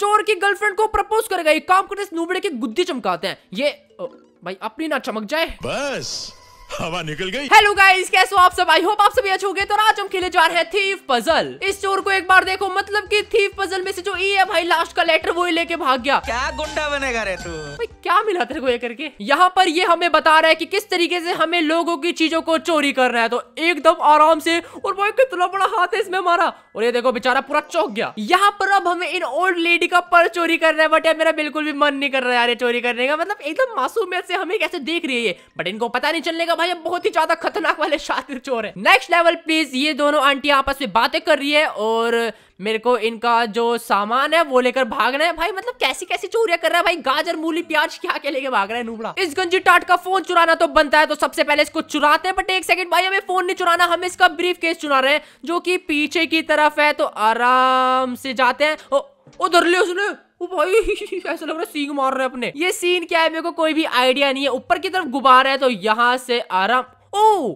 चोर की गर्लफ्रेंड को प्रपोज करेगा ये काम करते नूबड़े के गुद्दी चमकाते हैं ये ओ, भाई अपनी ना चमक जाए बस हवा निकल गई हेलो गाइस कैसे हो आप सब आई होप आप सभी अच्छे होंगे तो आज हम खेले जा रहे हैं थीफ पजल इस चोर को एक बार देखो मतलब कि थीफ पजल में से जो ई e है भाई लास्ट का लेटर वो ही लेके भाग गया क्या गुंडा बनेगा रे तू भाई क्या मिला तेरे को ये करके यहाँ पर ये हमें बता रहा है कि किस तरीके से हमें लोगों की चीजों को चोरी करना है तो एकदम आराम से और भाई कितना बड़ा हाथ है इसमें हमारा और ये देखो बेचारा पूरा चौक गया यहाँ पर अब हमें इन ओल्ड लेडी का पर चोरी करना है बट यार मेरा बिल्कुल भी मन नहीं कर रहा है यार चोरी करने का मतलब एकदम मासूमियत से हमें कैसे देख रही है बट इनको पता नहीं चलने का भाई ये बहुत ही ज्यादा खतरनाक वाले शातिर चोर है नेक्स्ट लेवल प्लीज ये दोनों आंटी आपस में बातें कर रही है और मेरे को इनका जो सामान है वो लेकर भागना है भाई मतलब कैसी कैसी चोरिया कर रहा है भाई गाजर मूली प्याज क्या क्या लेके भाग रहा है नूबड़ा इस गंजी टाट का फोन चुराना तो बनता है तो सबसे पहले इसको चुराते हैं बट एक सेकंड भाई हमें फोन नहीं चुराना हम इसका ब्रीफ केस चुरा रहे हैं जो की पीछे की तरफ है तो आराम से जाते हैं उधर लियो सुनो ओ भाई ऐसा लग रहा है सींग मार रहे अपने ये सीन क्या है मेरे को कोई भी आइडिया नहीं है ऊपर की तरफ गुब्बारा है तो यहाँ से आराम ओ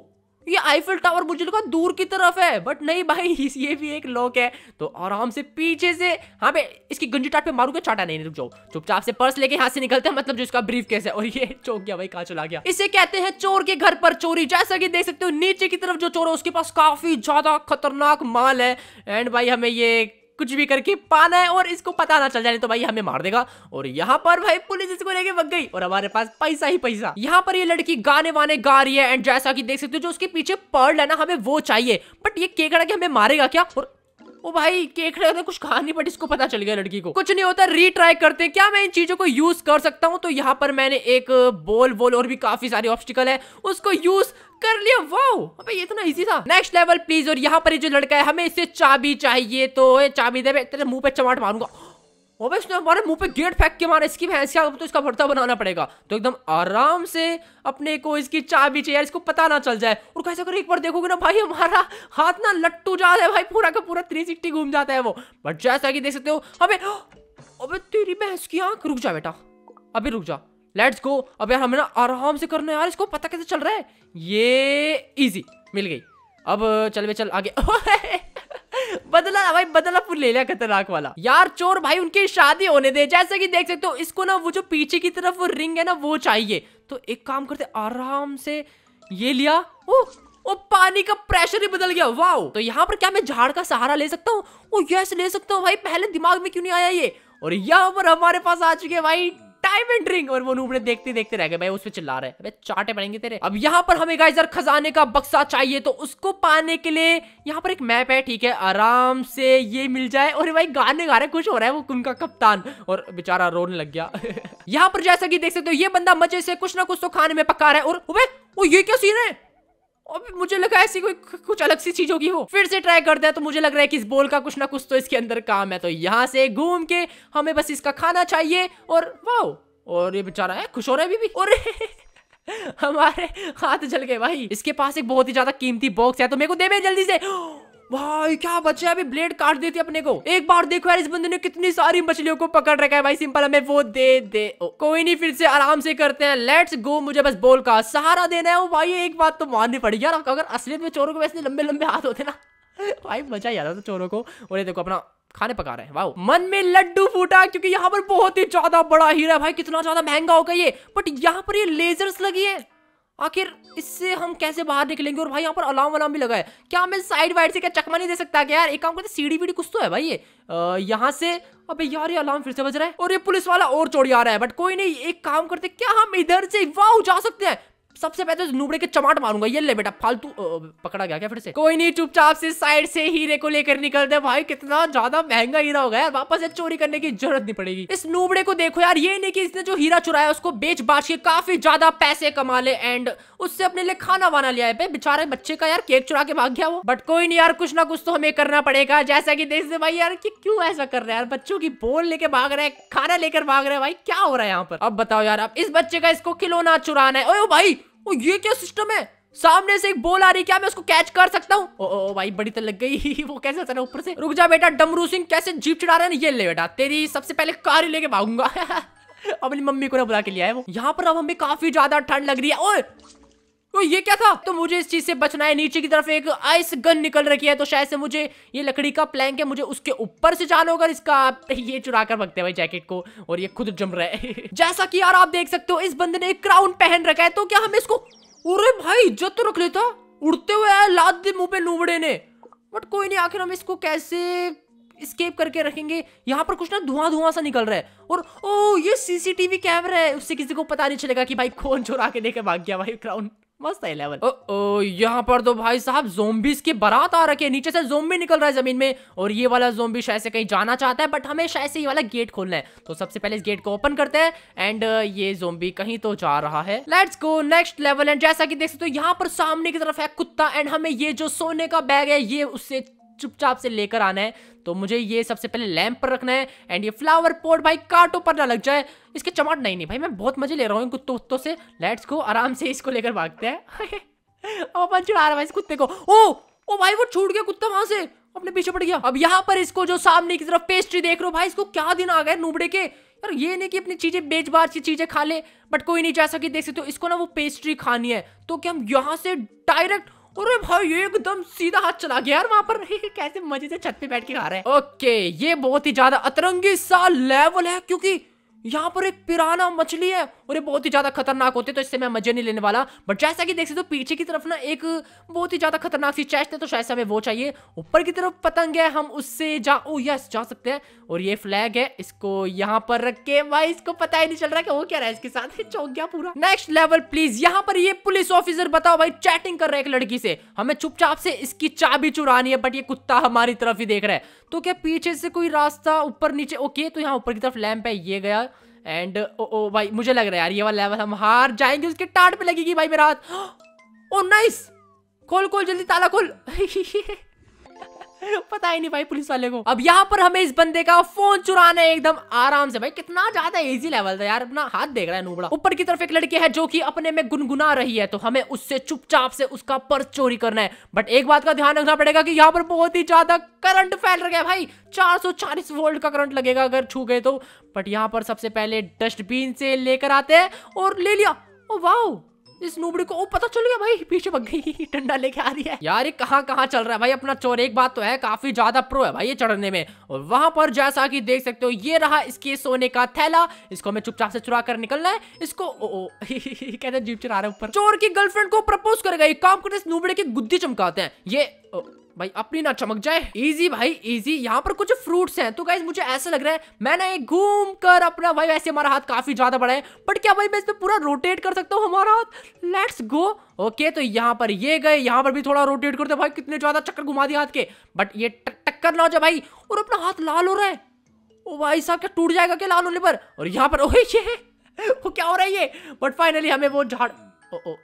ये आईफिल टावर मुझे लगा दूर की तरफ है बट नहीं भाई ये भी एक लॉक है तो आराम से पीछे से हाँ पे इसकी गंजी टाट पे मारूंगा चाटा नहीं रुक जाओ चुपचाप से पर्स लेके यहाँ से निकलते हैं मतलब जो इसका ब्रीफ कैसे और ये चौक गया भाई कहा चला गया इसे कहते हैं चोर के घर पर चोरी जैसा की देख सकते हो नीचे की तरफ जो चोर है उसके पास काफी ज्यादा खतरनाक माल है एंड भाई हमें ये कुछ भी करके पाना है और इसको पता ना चल जाए तो भाई हमें मार देगा और यहाँ पर भाई पुलिस इसको लेके भग गई और हमारे पास पैसा ही पैसा यहाँ पर ये लड़की गाने वाने गा रही है एंड जैसा की देख सकते हो जो उसके पीछे पर्ल है ना हमें वो चाहिए बट ये केकड़ा की हमें मारेगा क्या और ओ भाई केक रहे होते कुछ कहा नहीं बट इसको पता चल गया लड़की को कुछ नहीं होता रीट्राई करते हैं क्या मैं इन चीजों को यूज कर सकता हूँ तो यहाँ पर मैंने एक बोल वोल और भी काफी सारे ऑप्शिकल है उसको यूज कर लिया वाओ अबे ये इतना इजी था नेक्स्ट लेवल प्लीज और यहाँ पर जो लड़का है हमें इससे चाबी चाहिए तो चाबी दे तेरे मुंह पे चमाट मारूंगा हमारे मुंह पे गेट फेंक के मारे इसकी भैंस क्या तो इसका भरता बनाना पड़ेगा तो एकदम आराम से अपने को इसकी चाबी चाहिए इसको पता ना चल जाए और कैसे करो एक बार देखोगे ना भाई हमारा हाथ ना लट्टू जा रहा है भाई पूरा का पूरा थ्री सिक्सटी घूम जाता है वो बट जैसा कि देख सकते हो अबे अबे तेरी भैंस की आंख रुक जा बेटा अभी रुक जा लेट्स गो अब यार हमें ना आराम से करना यार इसको पता कैसे चल रहा है ये इजी मिल गई अब चल बे चल आगे बदला भाई बदला फूल ले लिया खतरनाक वाला यार चोर भाई उनकी शादी होने दे जैसे कि देख सकते हो इसको ना वो जो पीछे की तरफ वो रिंग है ना वो चाहिए तो एक काम करते आराम से ये लिया ओ ओ पानी का प्रेशर ही बदल गया वाओ तो यहाँ पर क्या मैं झाड़ का सहारा ले सकता हूँ ओ यस ले सकता हूँ भाई पहले दिमाग में क्यों नहीं आया ये और यहाँ पर हमारे पास आ चुके भाई डायमंड रिंग और वो नूबड़े देखते देखते रह गए भाई उस पर चिल्ला रहे अबे चाटे पड़ेंगे तेरे अब यहाँ पर हमें गाइजर खजाने का बक्सा चाहिए तो उसको पाने के लिए यहाँ पर एक मैप है ठीक है आराम से ये मिल जाए और भाई गाने गा रहे खुश हो रहा है वो उनका कप्तान और बेचारा रोने लग गया यहाँ पर जैसा कि देख सकते हो ये बंदा मजे से कुछ ना कुछ तो खाने में पका रहा है और वो ओ ये क्या सीन है अबे मुझे लगा ऐसी कोई कुछ अलग सी चीज होगी वो फिर से ट्राई करते हैं तो मुझे लग रहा है कि इस बोल का कुछ ना कुछ तो इसके अंदर काम है तो यहाँ से घूम के हमें बस इसका खाना चाहिए और वाह और ये बेचारा है खुश हो रहा है अभी भी और हमारे हाथ जल गए भाई इसके पास एक बहुत ही ज्यादा कीमती बॉक्स है तो मेरे को दे जल्दी से भाई क्या बच्चा अभी ब्लेड काट देती अपने को एक बार देखो यार इस बंदे ने कितनी सारी मछलियों को पकड़ रखा है भाई सिंपल हमें वो दे दे ओ, कोई नहीं फिर से आराम से करते हैं लेट्स गो मुझे बस बोल का सहारा देना है वो भाई एक बात तो माननी पड़ी यार अगर असलियत में चोरों को वैसे लंबे लंबे हाथ होते ना भाई मजा ही आता था चोरों को और ये देखो अपना खाने पका रहे हैं वाह मन में लड्डू फूटा क्योंकि यहाँ पर बहुत ही ज्यादा बड़ा हीरा है भाई कितना ज्यादा महंगा होगा ये बट यहाँ पर ये लेजर्स लगी है आखिर इससे हम कैसे बाहर निकलेंगे और भाई यहाँ पर अलार्म वलाम भी लगा है क्या मैं साइड वाइड से क्या चकमा नहीं दे सकता क्या यार एक काम करते सीढ़ी वीढ़ी कुछ तो है भाई ये यहाँ से अबे यार ये अलार्म फिर से बज रहा है और ये पुलिस वाला और चोरी आ रहा है बट कोई नहीं एक काम करते क्या हम इधर से वाह जा सकते हैं सबसे पहले तो नूबड़े के चमाट मारूंगा ये ले बेटा फालतू पकड़ा गया क्या फिर से कोई नहीं चुपचाप से साइड से हीरे को लेकर निकल दे भाई कितना ज्यादा महंगा हीरा होगा यार वापस ये चोरी करने की जरूरत नहीं पड़ेगी इस नूबड़े को देखो यार ये नहीं की इसने जो हीरा चुराया उसको बेच बाच के काफी ज्यादा पैसे कमा ले एंड उससे अपने लिए खाना वाना लिया है बेचारे बच्चे का यार केक चुरा के भाग गया वो बट कोई नहीं यार कुछ ना कुछ तो हमें करना पड़ेगा जैसा की देख दे भाई यार क्यूँ क्यों ऐसा कर रहे हैं यार बच्चों की बोल लेके भाग रहे हैं खाना लेकर भाग रहे हैं भाई क्या हो रहा है यहाँ पर अब बताओ यार अब इस बच्चे का इसको खिलौना चुराना है ओ भाई ओ ये क्या सिस्टम है सामने से एक बॉल आ रही क्या मैं उसको कैच कर सकता हूँ ओ, भाई बड़ी तो लग गई वो कैसे चला ऊपर से रुक जा बेटा डमरू सिंह कैसे जीप चढ़ा रहे ये ले बेटा तेरी सबसे पहले कार ही लेके भागूंगा अपनी मम्मी को ना बुला के लिया है वो यहाँ पर अब हमें काफी ज्यादा ठंड लग रही है ओए तो ये क्या था तो मुझे इस चीज से बचना है नीचे की तरफ एक आइस गन निकल रखी है तो शायद से मुझे ये लकड़ी का प्लैंक है मुझे उसके ऊपर से जाना होगा इसका ये चुरा कर भगते भाई जैकेट को और ये खुद जम रहा है जैसा की यार आप देख सकते हो इस बंदे ने एक क्राउन पहन रखा है तो क्या हम इसको अरे भाई इज्जत तो रख लेता उड़ते हुए आया लाद दे मुंह पे नूबड़े ने बट कोई नहीं आखिर हम इसको कैसे स्केप करके रखेंगे यहाँ पर कुछ ना धुआं धुआं सा निकल रहा है और ओ ये सीसीटीवी कैमरा है उससे किसी को पता नहीं चलेगा कि भाई कौन चोरा के लेकर भाग गया भाई क्राउन मस्त है लेवल ओ, ओ यहाँ पर तो भाई साहब जोम्बिस की बरात आ रखी है नीचे से जोम्बी निकल रहा है जमीन में और ये वाला जोम्बी शायद से कहीं जाना चाहता है बट हमें शायद से ये वाला गेट खोलना है तो सबसे पहले इस गेट को ओपन करते हैं एंड uh, ये जोम्बी कहीं तो जा रहा है let's go next level and जैसा की देख सकते हो तो यहाँ पर सामने की तरफ है कुत्ता एंड हमें ये जो सोने का बैग है ये उससे चुपचाप से लेकर आना है तो मुझे ये सबसे पहले लैंप पर रखना है एंड ये फ्लावर पोर्ट भाई कांटों पर ना लग जाए इसके चमाट नहीं नहीं भाई मैं बहुत मजे ले रहा हूँ इन कुत्तों से लेट्स को आराम से इसको लेकर भागते हैं अब अपन छुड़ा रहा भाई इस कुत्ते को ओ ओ भाई वो छूट गया कुत्ता वहां से अपने पीछे पड़ गया अब यहाँ पर इसको जो सामने की तरफ पेस्ट्री देख रहे हो भाई इसको क्या दिन आ गए नूबड़े के यार ये नहीं कि अपनी चीजें बेच बार की चीजें खा ले बट कोई नहीं जैसा कि देख सकते हो इसको ना वो पेस्ट्री खानी है तो क्या हम यहाँ से डायरेक्ट अरे भाई ये एकदम सीधा हाथ चला गया यार वहाँ पर कैसे मजे से छत पे बैठ के खा रहे है ओके ये बहुत ही ज्यादा अतरंगी सा लेवल है क्योंकि यहाँ पर एक पिराना मछली है और ये बहुत ही ज्यादा खतरनाक होती है तो इससे मैं मजे नहीं लेने वाला बट जैसा कि देख सकते हो तो पीछे की तरफ ना एक बहुत ही ज्यादा खतरनाक सी चेस्ट है तो शायद हमें वो चाहिए ऊपर की तरफ पतंग है हम उससे जा ओ यस जा सकते हैं और ये फ्लैग है इसको यहाँ पर रख के भाई इसको पता ही नहीं चल रहा कि वो क्या रहा है इसके साथ चौक गया पूरा नेक्स्ट लेवल प्लीज यहाँ पर ये पुलिस ऑफिसर बताओ भाई चैटिंग कर रहे हैं एक लड़की से हमें चुपचाप से इसकी चाबी चुरानी है बट ये कुत्ता हमारी तरफ ही देख रहा है तो क्या पीछे से कोई रास्ता ऊपर नीचे ओके तो यहाँ ऊपर की तरफ लैम्प है ये गया एंड ओ ओ भाई मुझे लग रहा है यार ये वाला लेवल हम हार जाएंगे उसके टाट पे लगेगी भाई मेरा हाथ ओ नाइस oh, खोल खोल जल्दी ताला खोल पता ही नहीं भाई पुलिस वाले को अब यहाँ पर हमें इस बंदे का फोन चुराना है एकदम आराम से भाई कितना ज्यादा इजी लेवल था यार अपना हाथ देख रहा है नूबड़ा ऊपर की तरफ एक लड़की है जो कि अपने में गुनगुना रही है तो हमें उससे चुपचाप से उसका पर्स चोरी करना है बट एक बात का ध्यान रखना पड़ेगा की यहाँ पर बहुत ही ज्यादा करंट फैल रहा है भाई चार वोल्ट का करंट लगेगा अगर छू गए तो बट यहाँ पर सबसे पहले डस्टबिन से लेकर आते हैं और ले लिया ओ oh, वाह इस नोबड़ी को ओ पता चल गया भाई पीछे भग गई डंडा लेके आ रही है यार ये कहाँ कहाँ चल रहा है भाई अपना चोर एक बात तो है काफी ज्यादा प्रो है भाई ये चढ़ने में और वहां पर जैसा कि देख सकते हो ये रहा इसके सोने का थैला इसको हमें चुपचाप से चुरा कर निकलना है इसको ओ, ओ कहते जीप चुरा रहे ऊपर चोर की गर्लफ्रेंड को प्रपोज कर गई काम करते इस नोबड़े की गुद्दी चमकाते हैं ये भाई अपनी ना चमक जाए इजी भाई इजी यहाँ पर कुछ फ्रूट्स हैं तो गाइज मुझे ऐसा लग रहा है मैं ना ये घूम कर अपना भाई वैसे हमारा हाथ काफी ज्यादा बड़ा है बट क्या भाई मैं इसमें पूरा रोटेट कर सकता हूँ हमारा हाथ लेट्स गो ओके तो यहाँ पर ये गए यहाँ पर भी थोड़ा रोटेट करते भाई कितने ज्यादा चक्कर घुमा दिया हाथ के बट ये टक्कर ना हो जाए भाई और अपना हाथ लाल हो रहा है ओ भाई साहब क्या टूट जाएगा क्या लाल होने पर और यहाँ पर ओहे ये वो क्या हो रहा है ये बट फाइनली हमें वो झाड़ ओ ओ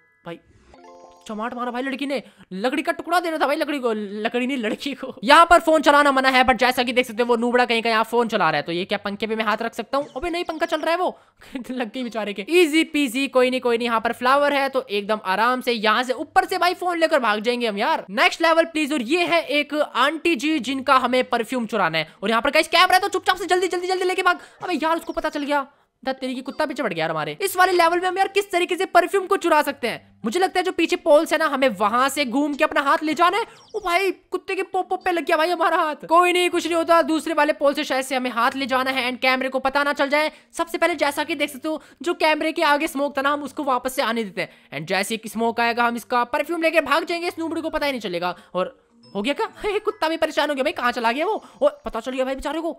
चमाट मारा भाई लड़की ने लकड़ी का टुकड़ा देना था भाई लकड़ी को लकड़ी नहीं लड़की को यहाँ पर फोन चलाना मना है बट जैसा कि देख सकते हो वो नूबड़ा कहीं कहीं फोन चला रहा है तो ये क्या पंखे पे मैं हाथ रख सकता हूँ अभी नहीं पंखा चल रहा है वो लग गई बेचारे के इजी पीजी कोई नहीं कोई नहीं यहाँ पर फ्लावर है तो एकदम आराम से यहाँ से ऊपर से भाई फोन लेकर भाग जाएंगे हम यार नेक्स्ट लेवल प्लीज और ये है एक आंटी जी जिनका हमें परफ्यूम चुराना है और यहाँ पर कैसे कैमरा है तो चुपचाप से जल्दी जल्दी जल्दी लेके भाग अभी यार उसको पता चल गया तेरी की कुत्ता पीछे पड़ गया हमारे इस वाले लेवल में हम यार किस तरीके से परफ्यूम को चुरा सकते हैं मुझे लगता है जो पीछे पोल्स है ना हमें वहां से घूम के अपना हाथ ले जाना है ओ भाई कुत्ते के पोप पे लग गया भाई हमारा हाथ कोई नहीं कुछ नहीं होता दूसरे वाले पोल से शायद से हमें हाथ ले जाना है एंड कैमरे को पता ना चल जाए सबसे पहले जैसा कि देख सकते हो जो कैमरे के आगे स्मोक था ना हम उसको वापस से आने देते हैं एंड जैसे कि स्मोक आएगा हम इसका परफ्यूम लेके भाग जाएंगे इस नूबड़ी को पता ही नहीं चलेगा और हो गया क्या कुत्ता भी परेशान हो गया भाई कहाँ चला गया वो और पता चल गया भाई बेचारे को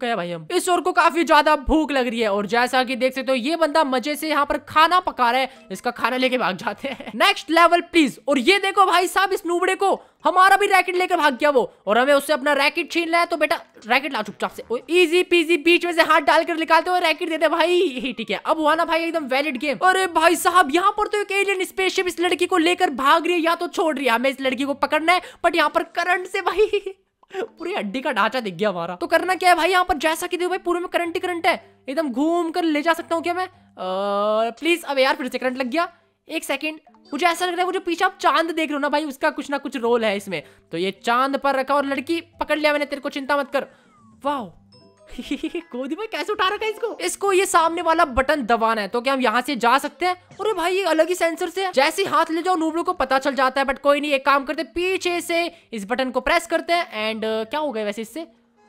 गया भाई हम इस और को काफी ज्यादा भूख लग रही है और जैसा कि देख सकते हो तो ये बंदा मजे से यहाँ पर खाना पका रहा है इसका खाना लेके भाग जाते हैं नेक्स्ट लेवल प्लीज और ये देखो भाई साहब इस नूबड़े को हमारा भी रैकेट लेकर भाग गया वो और हमें उससे अपना रैकेट छीन लिया तो बेटा रैकेट ला चुपचाप से इजी पीजी बीच में से हाथ डालकर निकालते हो रैकेट देते भाई ठीक है अब हुआ ना भाई एकदम वैलिड गेम अरे भाई साहब यहाँ पर तो एक एलियन स्पेसशिप इस लड़की को लेकर भाग रही है या तो छोड़ रही है हमें इस लड़की को पकड़ना है बट यहाँ पर करंट से भाई पूरी हड्डी का ढांचा दिख गया हमारा तो करना क्या है भाई यहाँ पर जैसा कि देखो भाई पूरे में करंट ही करंट है एकदम घूम कर ले जा सकता हूँ क्या मैं प्लीज अब यार फिर से करंट लग गया एक सेकेंड मुझे ऐसा लग रहा है मुझे पीछे आप चांद देख रहे हो ना भाई उसका कुछ ना कुछ रोल है इसमें तो ये चांद पर रखा और लड़की पकड़ लिया मैंने तेरे को चिंता मत कर वाह गोदी में कैसे उठा रखा है इसको इसको ये सामने वाला बटन दबाना है तो क्या हम यहाँ से जा सकते हैं अरे भाई ये अलग ही सेंसर से है जैसे हाथ ले जाओ नूबड़ो को पता चल जाता है बट कोई नहीं एक काम करते पीछे से इस बटन को प्रेस करते हैं एंड क्या हो गया वैसे इससे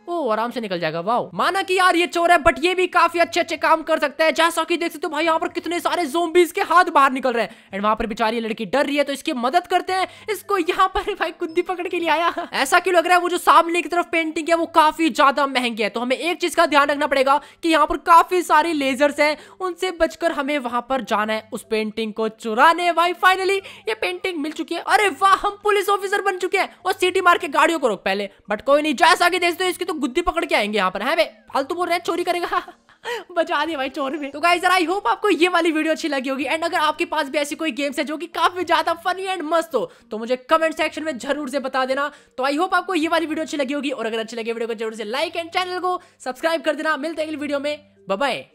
ओ आराम से निकल जाएगा वाओ माना कि यार ये चोर है बट ये भी काफी अच्छे अच्छे काम कर सकता है जैसा कि देख सकते हो भाई यहाँ पर कितने सारे जोबीज के हाथ बाहर निकल रहे हैं एंड वहां पर बेचारी लड़की डर रही है तो इसकी मदद करते हैं इसको यहाँ पर भाई कुंदी पकड़ के लिए आया ऐसा क्यों लग रहा है वो जो सामने की तरफ पेंटिंग है वो काफी ज्यादा महंगी है तो हमें एक चीज का ध्यान रखना पड़ेगा कि यहाँ पर काफी सारे लेजर्स है उनसे बचकर हमें वहां पर जाना है उस पेंटिंग को चुराने भाई फाइनली ये पेंटिंग मिल चुकी है अरे वाह हम पुलिस ऑफिसर बन चुके हैं और सिटी मार के गाड़ियों को रोक पहले बट कोई नहीं जैसा कि देखते इसकी तो तो गुद्दी पकड़ के आएंगे यहाँ पर है फालतू बोल रहे हैं चोरी करेगा बचा दिया भाई चोर में तो गाइस आई होप आपको ये वाली वीडियो अच्छी लगी होगी एंड अगर आपके पास भी ऐसी कोई गेम्स है जो कि काफी ज्यादा फनी एंड मस्त हो तो मुझे कमेंट सेक्शन में जरूर से बता देना तो आई होप आपको ये वाली वीडियो अच्छी लगी होगी और अगर अच्छी लगी वीडियो को जरूर से लाइक एंड चैनल को सब्सक्राइब कर देना मिलते हैं अगली वीडियो में बाय